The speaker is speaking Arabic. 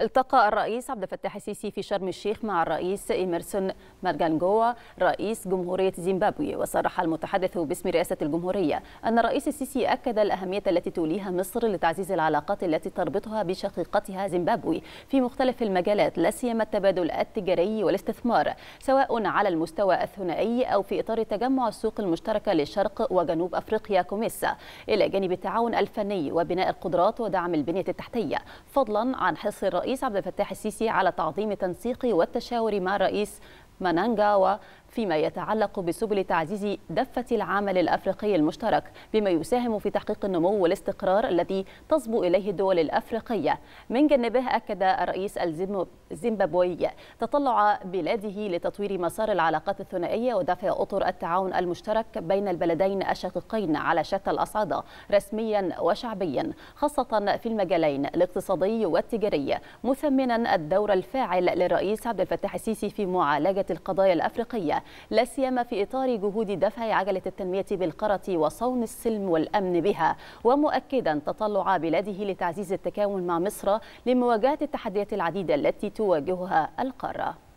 التقى الرئيس عبد الفتاح السيسي في شرم الشيخ مع الرئيس إيمرسون مارجانجوا رئيس جمهورية زيمبابوي وصرح المتحدث باسم رئاسة الجمهورية أن الرئيس السيسي أكد الأهمية التي توليها مصر لتعزيز العلاقات التي تربطها بشقيقتها زيمبابوي في مختلف المجالات لا سيما التبادل التجاري والاستثمار سواء على المستوى الثنائي أو في إطار تجمع السوق المشتركة للشرق وجنوب أفريقيا كوميسا إلى جانب التعاون الفني وبناء القدرات ودعم البنية التحتية فضلا عن حرص الرئيس الرئيس عبد الفتاح السيسي على تعظيم التنسيق والتشاور مع الرئيس مانانجا فيما يتعلق بسبل تعزيز دفة العمل الأفريقي المشترك بما يساهم في تحقيق النمو والاستقرار الذي تصبو إليه الدول الأفريقية من جانبه أكد الرئيس الزيمبابوي تطلع بلاده لتطوير مسار العلاقات الثنائية ودفع أطر التعاون المشترك بين البلدين الشقيقين على شتى الأصعدة رسميا وشعبيا خاصة في المجالين الاقتصادي والتجاري مثمنا الدور الفاعل للرئيس عبد الفتاح السيسي في معالجة القضايا الأفريقية لا سيما في إطار جهود دفع عجلة التنمية بالقرة وصون السلم والأمن بها ومؤكدا تطلع بلاده لتعزيز التكامل مع مصر لمواجهة التحديات العديدة التي تواجهها القارة